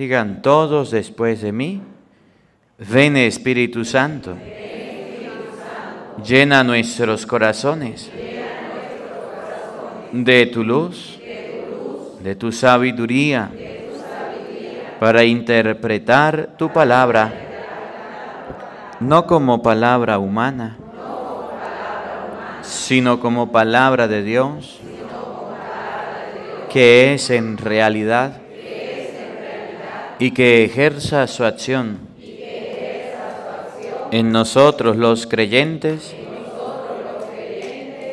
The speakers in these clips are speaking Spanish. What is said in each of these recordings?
Digan todos después de mí, ven Espíritu Santo, llena nuestros corazones, De, tu luz, de tu sabiduría. para interpretar tu palabra, no como palabra humana, sino como palabra de Dios, que es en realidad y que ejerza su acción, en nosotros los creyentes.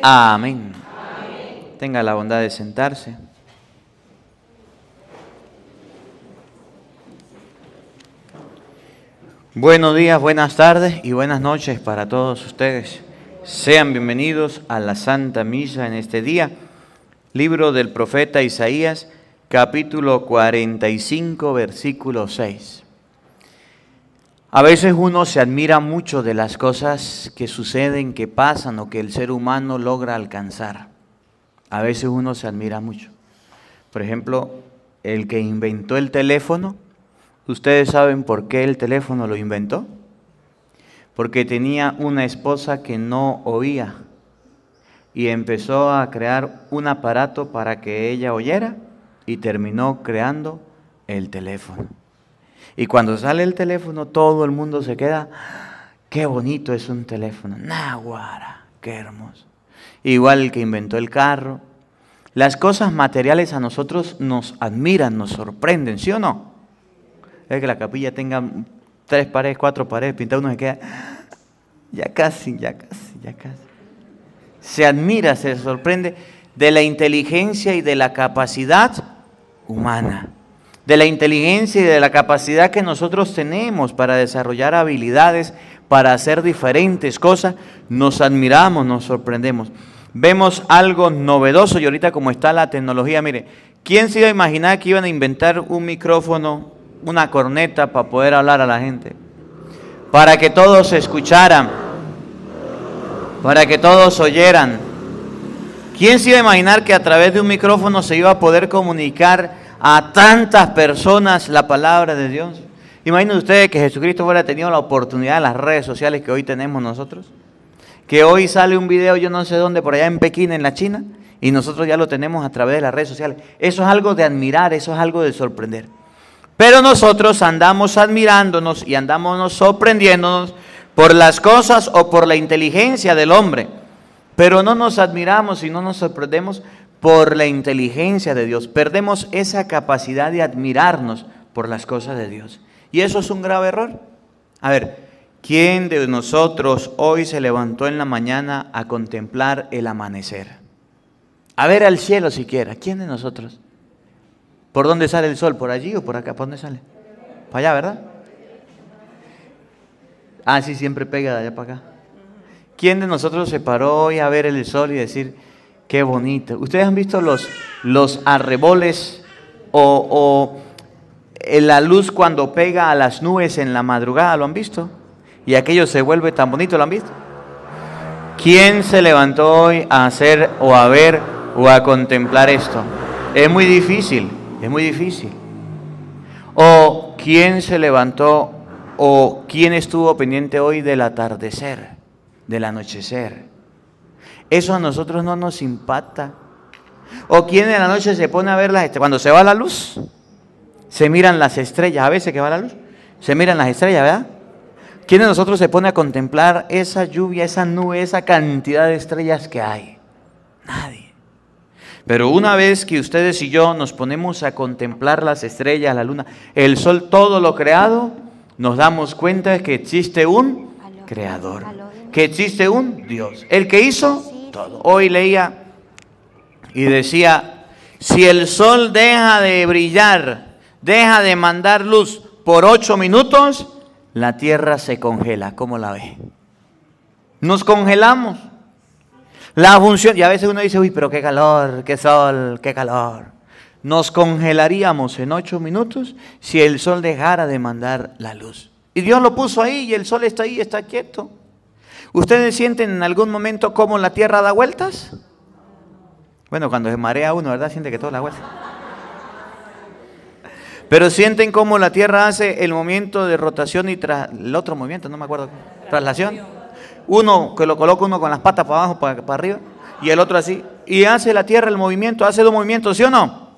Amén. Tenga la bondad de sentarse. Buenos días, buenas tardes y buenas noches para todos ustedes. Sean bienvenidos a la Santa Misa en este día. Libro del profeta Isaías, capítulo 45, versículo 6. A veces uno se admira mucho de las cosas que suceden, que pasan o que el ser humano logra alcanzar. A veces uno se admira mucho. Por ejemplo, el que inventó el teléfono, ¿ustedes saben por qué el teléfono lo inventó? Porque tenía una esposa que no oía y empezó a crear un aparato para que ella oyera y terminó creando el teléfono. Y cuando sale el teléfono, todo el mundo se queda, qué bonito es un teléfono, naguara, qué hermoso. Igual el que inventó el carro. Las cosas materiales a nosotros nos admiran, nos sorprenden, ¿sí o no? Es que la capilla tenga tres paredes, cuatro paredes, Pinta uno se queda, ya casi, ya casi, ya casi. Se admira, se sorprende de la inteligencia y de la capacidad humana, de la inteligencia y de la capacidad que nosotros tenemos para desarrollar habilidades, para hacer diferentes cosas, nos admiramos, nos sorprendemos. Vemos algo novedoso y ahorita como está la tecnología, mire, ¿quién se iba a imaginar que iban a inventar un micrófono, una corneta para poder hablar a la gente? Para que todos escucharan, para que todos oyeran. ¿Quién se iba a imaginar que a través de un micrófono se iba a poder comunicar a tantas personas la palabra de Dios. Imaginen ustedes que Jesucristo hubiera tenido la oportunidad de las redes sociales que hoy tenemos nosotros. Que hoy sale un video, yo no sé dónde, por allá en Pekín, en la China, y nosotros ya lo tenemos a través de las redes sociales. Eso es algo de admirar, eso es algo de sorprender. Pero nosotros andamos admirándonos y andamos sorprendiéndonos por las cosas o por la inteligencia del hombre. Pero no nos admiramos y no nos sorprendemos por la inteligencia de Dios. Perdemos esa capacidad de admirarnos por las cosas de Dios. Y eso es un grave error. A ver, ¿quién de nosotros hoy se levantó en la mañana a contemplar el amanecer? A ver al cielo siquiera. ¿Quién de nosotros? ¿Por dónde sale el sol? ¿Por allí o por acá? ¿Por dónde sale? Para allá, ¿verdad? Ah, sí, siempre pega de allá para acá. ¿Quién de nosotros se paró hoy a ver el sol y decir, Qué bonito. ¿Ustedes han visto los, los arreboles o, o, eh, la luz cuando pega a las nubes en la madrugada? ¿Lo han visto? Y aquello se vuelve tan bonito, ¿lo han visto? ¿Quién se levantó hoy a hacer o a ver o a contemplar esto? Es muy difícil, es muy difícil. O quién se levantó o quién estuvo pendiente hoy del atardecer, del anochecer eso a nosotros no nos impacta. O quien en la noche se pone a ver las estrellas. Cuando se va la luz, se miran las estrellas. A veces que va la luz, se miran las estrellas, ¿verdad? ¿Quién de nosotros se pone a contemplar esa lluvia, esa nube, esa cantidad de estrellas que hay? Nadie. Pero una vez que ustedes y yo nos ponemos a contemplar las estrellas, la luna, el sol, todo lo creado, nos damos cuenta de que existe un creador, que existe un Dios. El que hizo Hoy leía y decía, si el sol deja de brillar, deja de mandar luz por ocho minutos, la tierra se congela. ¿Cómo la ve? Nos congelamos. La función, y a veces uno dice, uy, pero qué calor, qué sol, qué calor. Nos congelaríamos en ocho minutos si el sol dejara de mandar la luz. Y Dios lo puso ahí y el sol está ahí, está quieto. ¿Ustedes sienten en algún momento cómo la tierra da vueltas? Bueno, cuando se marea uno, ¿verdad? Siente que todo la vuelta. Pero sienten cómo la tierra hace el movimiento de rotación y tras el otro movimiento, no me acuerdo. Traslación. Uno que lo coloca uno con las patas para abajo, para, para arriba, y el otro así. Y hace la tierra el movimiento, hace dos movimientos, ¿sí o no?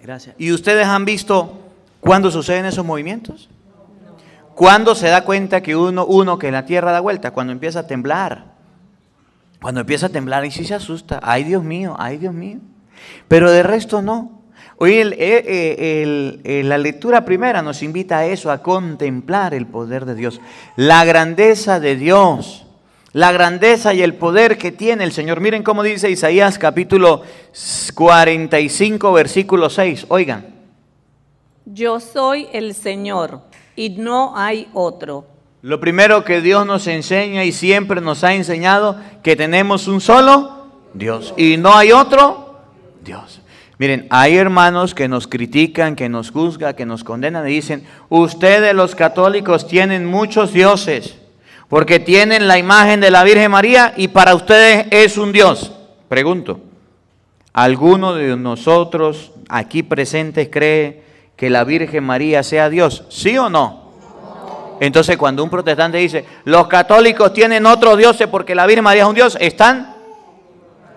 Gracias. ¿Y ustedes han visto cuándo suceden esos movimientos? ¿Cuándo se da cuenta que uno, uno, que la tierra da vuelta? Cuando empieza a temblar. Cuando empieza a temblar y si se asusta. Ay Dios mío, ay Dios mío. Pero de resto no. Hoy eh, eh, eh, la lectura primera nos invita a eso, a contemplar el poder de Dios. La grandeza de Dios. La grandeza y el poder que tiene el Señor. Miren cómo dice Isaías capítulo 45, versículo 6. Oigan. Yo soy el Señor y no hay otro. Lo primero que Dios nos enseña y siempre nos ha enseñado, que tenemos un solo Dios y no hay otro Dios. Miren, hay hermanos que nos critican, que nos juzgan, que nos condenan y dicen, ustedes los católicos tienen muchos dioses, porque tienen la imagen de la Virgen María y para ustedes es un Dios. Pregunto, ¿alguno de nosotros aquí presentes cree que la Virgen María sea Dios? ¿Sí o no? Entonces cuando un protestante dice, los católicos tienen otros dioses porque la Virgen María es un Dios, están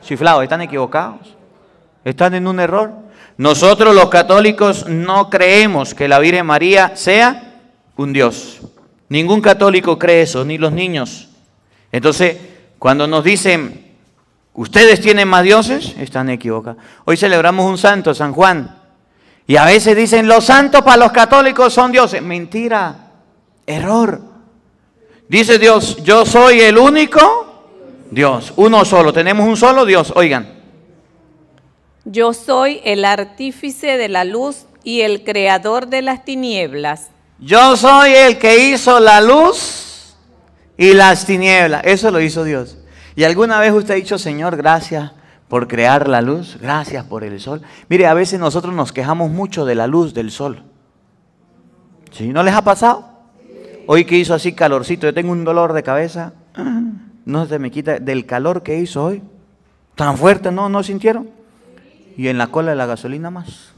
chiflados, están equivocados, están en un error. Nosotros los católicos no creemos que la Virgen María sea un Dios. Ningún católico cree eso, ni los niños. Entonces, cuando nos dicen, ustedes tienen más dioses, están equivocados. Hoy celebramos un santo, San Juan. Y a veces dicen, los santos para los católicos son dioses. Mentira, error. Dice Dios, yo soy el único Dios, uno solo, tenemos un solo Dios, oigan. Yo soy el artífice de la luz y el creador de las tinieblas. Yo soy el que hizo la luz y las tinieblas. Eso lo hizo Dios. Y alguna vez usted ha dicho, Señor, gracias por crear la luz, gracias por el sol. Mire, a veces nosotros nos quejamos mucho de la luz del sol. ¿Sí? ¿No les ha pasado? Hoy que hizo así calorcito, yo tengo un dolor de cabeza, ah, no se me quita del calor que hizo hoy. Tan fuerte, ¿no? ¿No sintieron? Y en la cola de la gasolina más.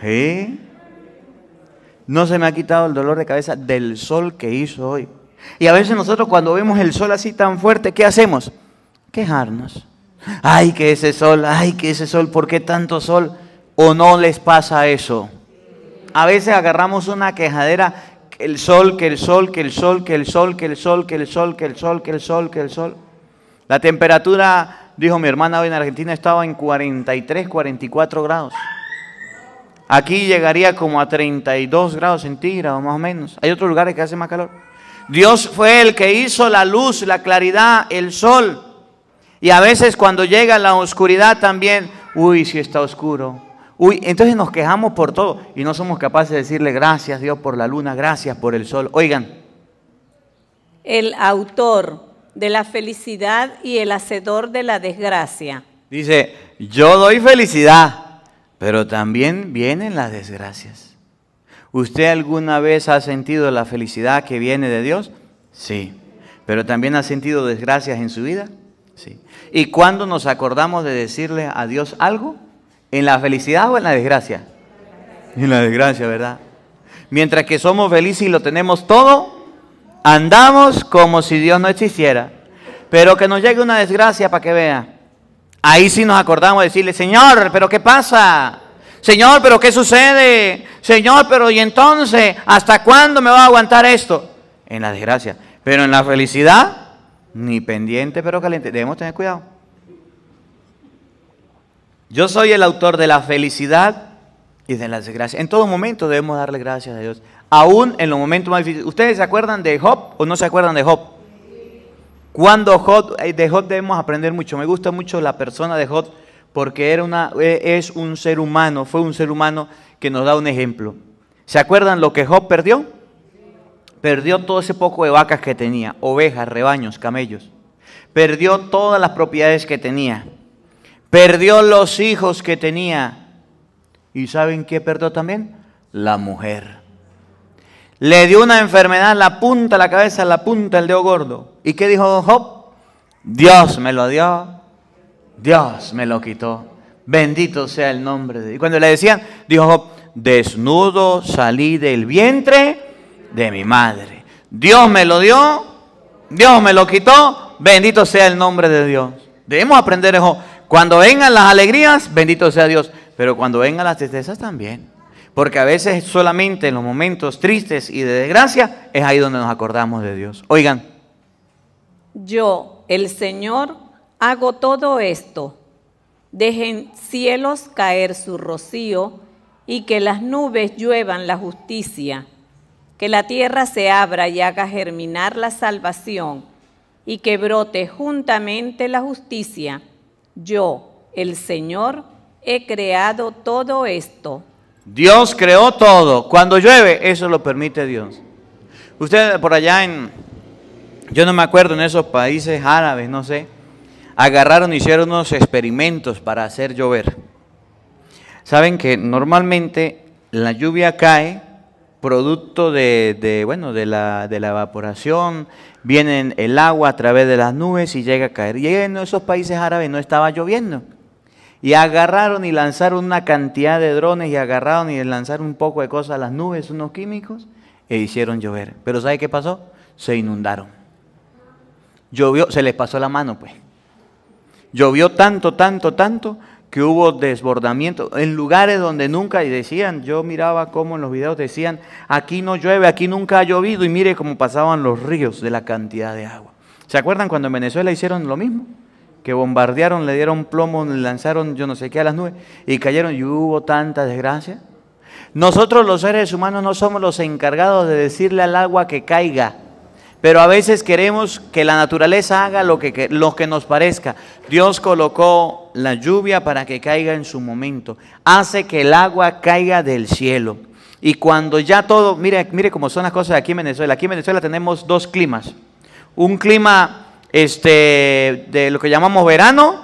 ¿Sí? No se me ha quitado el dolor de cabeza del sol que hizo hoy. Y a veces nosotros cuando vemos el sol así tan fuerte, ¿qué hacemos? quejarnos. Ay, que ese sol, ay, que ese sol, ¿por qué tanto sol? ¿O no les pasa eso? A veces agarramos una quejadera, el sol, que el sol, que el sol, que el sol, que el sol, que el sol, que el sol, que el sol, que el sol. La temperatura, dijo mi hermana hoy en Argentina, estaba en 43, 44 grados. Aquí llegaría como a 32 grados centígrados, más o menos. Hay otros lugares que hace más calor. Dios fue el que hizo la luz, la claridad, el sol. Y a veces cuando llega la oscuridad también, uy, si está oscuro. Uy, entonces nos quejamos por todo y no somos capaces de decirle gracias Dios por la luna, gracias por el sol. Oigan. El autor de la felicidad y el hacedor de la desgracia. Dice, yo doy felicidad, pero también vienen las desgracias. ¿Usted alguna vez ha sentido la felicidad que viene de Dios? Sí. ¿Pero también ha sentido desgracias en su vida? ¿Y cuando nos acordamos de decirle a Dios algo? ¿En la felicidad o en la desgracia? En la desgracia, ¿verdad? Mientras que somos felices y lo tenemos todo, andamos como si Dios no existiera. Pero que nos llegue una desgracia para que vea. Ahí sí nos acordamos de decirle, Señor, pero ¿qué pasa? Señor, pero ¿qué sucede? Señor, pero ¿y entonces? ¿Hasta cuándo me va a aguantar esto? En la desgracia. Pero en la felicidad, ni pendiente pero caliente. Debemos tener cuidado. Yo soy el autor de la felicidad y de las desgracia. En todo momento debemos darle gracias a Dios. Aún en los momentos más difíciles. ¿Ustedes se acuerdan de Job o no se acuerdan de Job? Cuando Job, eh, de Job debemos aprender mucho. Me gusta mucho la persona de Job porque era una, e, es un ser humano, fue un ser humano que nos da un ejemplo. ¿Se acuerdan lo que Job perdió? Perdió todo ese poco de vacas que tenía, ovejas, rebaños, camellos. Perdió todas las propiedades que tenía. Perdió los hijos que tenía. ¿Y saben qué perdió también? La mujer. Le dio una enfermedad la punta la cabeza, la punta del dedo gordo. ¿Y qué dijo Job? Dios me lo dio, Dios me lo quitó. Bendito sea el nombre de Dios. Y cuando le decían, dijo Job, desnudo salí del vientre de mi madre. Dios me lo dio, Dios me lo quitó, bendito sea el nombre de Dios. Debemos aprender eso. Cuando vengan las alegrías, bendito sea Dios, pero cuando vengan las tristezas también. Porque a veces solamente en los momentos tristes y de desgracia es ahí donde nos acordamos de Dios. Oigan. Yo, el Señor, hago todo esto. Dejen cielos caer su rocío y que las nubes lluevan la justicia la tierra se abra y haga germinar la salvación, y que brote juntamente la justicia. Yo, el Señor, he creado todo esto. Dios creó todo. Cuando llueve, eso lo permite Dios. Usted por allá en, yo no me acuerdo, en esos países árabes, no sé, agarraron, hicieron unos experimentos para hacer llover. Saben que normalmente la lluvia cae producto de, bueno, de, la, evaporación, viene el agua a través de las nubes y llega a caer. Y en esos países árabes no estaba lloviendo. Y agarraron y lanzaron una cantidad de drones y agarraron y lanzaron un poco de cosas a las nubes, unos químicos, e hicieron llover. Pero ¿sabe qué pasó? Se inundaron. Llovió, se les pasó la mano pues. Llovió tanto, tanto, tanto, que hubo desbordamiento en lugares donde nunca, y decían, yo miraba cómo en los videos decían, aquí no llueve, aquí nunca ha llovido, y mire cómo pasaban los ríos de la cantidad de agua. ¿Se acuerdan cuando en Venezuela hicieron lo mismo? Que bombardearon, le dieron plomo, le lanzaron yo no sé qué a las nubes, y cayeron, y hubo tanta desgracia. Nosotros los seres humanos no somos los encargados de decirle al agua que caiga, pero a veces queremos que la naturaleza haga lo que, lo que nos parezca. Dios colocó la lluvia para que caiga en su momento. Hace que el agua caiga del cielo. Y cuando ya todo, mire, mire cómo son las cosas aquí en Venezuela. Aquí en Venezuela tenemos dos climas. Un clima este, de lo que llamamos verano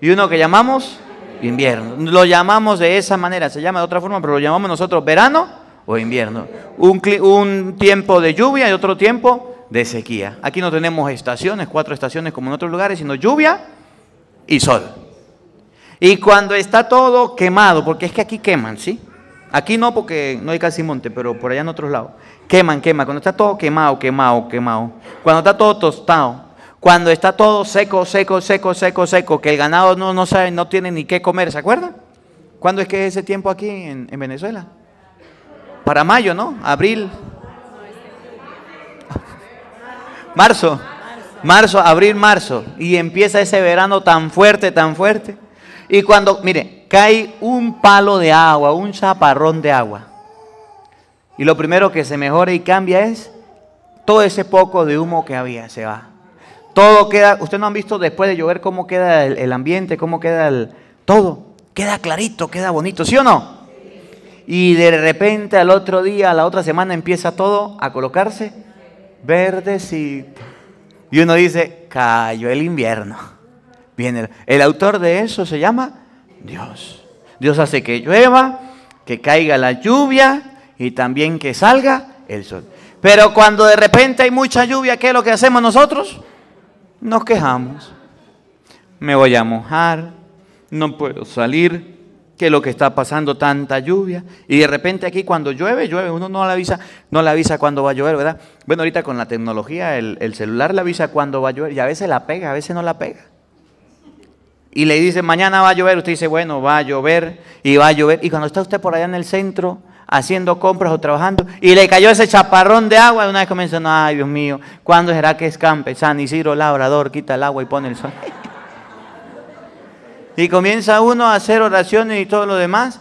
y uno que llamamos invierno. Lo llamamos de esa manera, se llama de otra forma, pero lo llamamos nosotros verano o invierno. Un, un tiempo de lluvia y otro tiempo de sequía. Aquí no tenemos estaciones, cuatro estaciones como en otros lugares, sino lluvia y sol. Y cuando está todo quemado, porque es que aquí queman, ¿sí? Aquí no porque no hay casi monte, pero por allá en otros lados. Queman, queman. Cuando está todo quemado, quemado, quemado. Cuando está todo tostado. Cuando está todo seco, seco, seco, seco, seco, que el ganado no, sabe, no tiene ni qué comer, ¿se acuerdan? ¿Cuándo es que es ese tiempo aquí en Venezuela? Para mayo, ¿no? Abril. Marzo. Marzo, abril, marzo. Y empieza ese verano tan fuerte, tan fuerte. Y cuando, mire, cae un palo de agua, un chaparrón de agua. Y lo primero que se mejora y cambia es todo ese poco de humo que había, se va. Todo queda, ustedes no han visto después de llover cómo queda el, ambiente, cómo queda el, todo. Queda clarito, queda bonito, ¿sí o no? Y de repente al otro día, a la otra semana empieza todo a colocarse verdecito. Y uno dice, cayó el invierno. El, autor de eso se llama Dios. Dios hace que llueva, que caiga la lluvia y también que salga el sol. Pero cuando de repente hay mucha lluvia, ¿qué es lo que hacemos nosotros? Nos quejamos. Me voy a mojar, no puedo salir, ¿qué es lo que está pasando? Tanta lluvia. Y de repente aquí cuando llueve, llueve, uno no la avisa, no la avisa cuando va a llover, ¿verdad? Bueno, ahorita con la tecnología, el, el celular la avisa cuando va a llover y a veces la pega, a veces no la pega y le dice, mañana va a llover, usted dice, bueno, va a llover y va a llover. Y cuando está usted por allá en el centro haciendo compras o trabajando y le cayó ese chaparrón de agua, una vez comienza, ay Dios mío, ¿cuándo será que escampe? San Isidro labrador, quita el agua y pone el sol. y comienza uno a hacer oraciones y todo lo demás,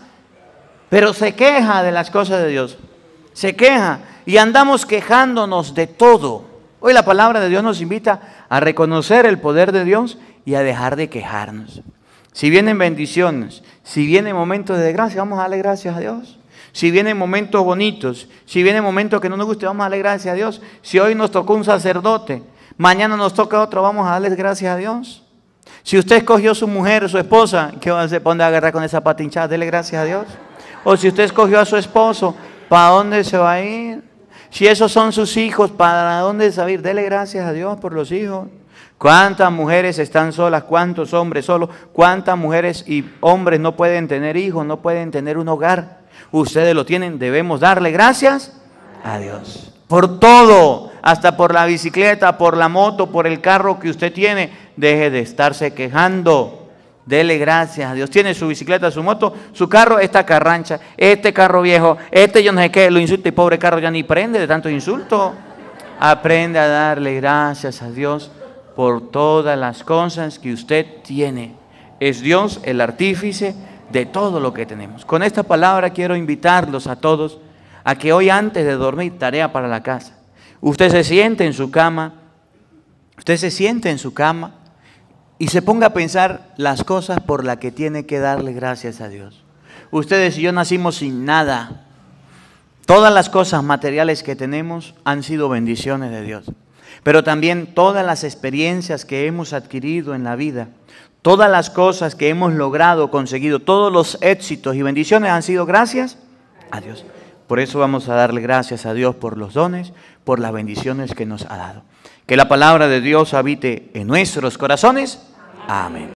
pero se queja de las cosas de Dios, se queja y andamos quejándonos de todo. Hoy la palabra de Dios nos invita a reconocer el poder de Dios y a dejar de quejarnos. Si vienen bendiciones, si vienen momentos de desgracia vamos a darle gracias a Dios. Si vienen momentos bonitos, si vienen momentos que no nos guste, vamos a darle gracias a Dios. Si hoy nos tocó un sacerdote, mañana nos toca otro, vamos a darle gracias a Dios. Si usted escogió su mujer, su esposa, que se pone a agarrar con esa patinchada, dele gracias a Dios. O si usted escogió a su esposo, ¿para dónde se va a ir? Si esos son sus hijos, ¿para dónde se va a ir? Dele gracias a Dios por los hijos. ¿Cuántas mujeres están solas? ¿Cuántos hombres solos? ¿Cuántas mujeres y hombres no pueden tener hijos, no pueden tener un hogar? Ustedes lo tienen, debemos darle gracias a Dios. Por todo, hasta por la bicicleta, por la moto, por el carro que usted tiene, deje de estarse quejando. Dele gracias a Dios. Tiene su bicicleta, su moto, su carro, esta carrancha, este carro viejo, este yo no sé qué, lo insulta y pobre carro ya ni prende de tanto insulto. Aprende a darle gracias a Dios por todas las cosas que usted tiene. Es Dios el artífice de todo lo que tenemos. Con esta palabra quiero invitarlos a todos a que hoy antes de dormir, tarea para la casa, usted se siente en su cama, usted se siente en su cama y se ponga a pensar las cosas por las que tiene que darle gracias a Dios. Ustedes y yo nacimos sin nada. Todas las cosas materiales que tenemos han sido bendiciones de Dios pero también todas las experiencias que hemos adquirido en la vida, todas las cosas que hemos logrado, conseguido, todos los éxitos y bendiciones han sido gracias a Dios. Por eso vamos a darle gracias a Dios por los dones, por las bendiciones que nos ha dado. Que la palabra de Dios habite en nuestros corazones. Amén.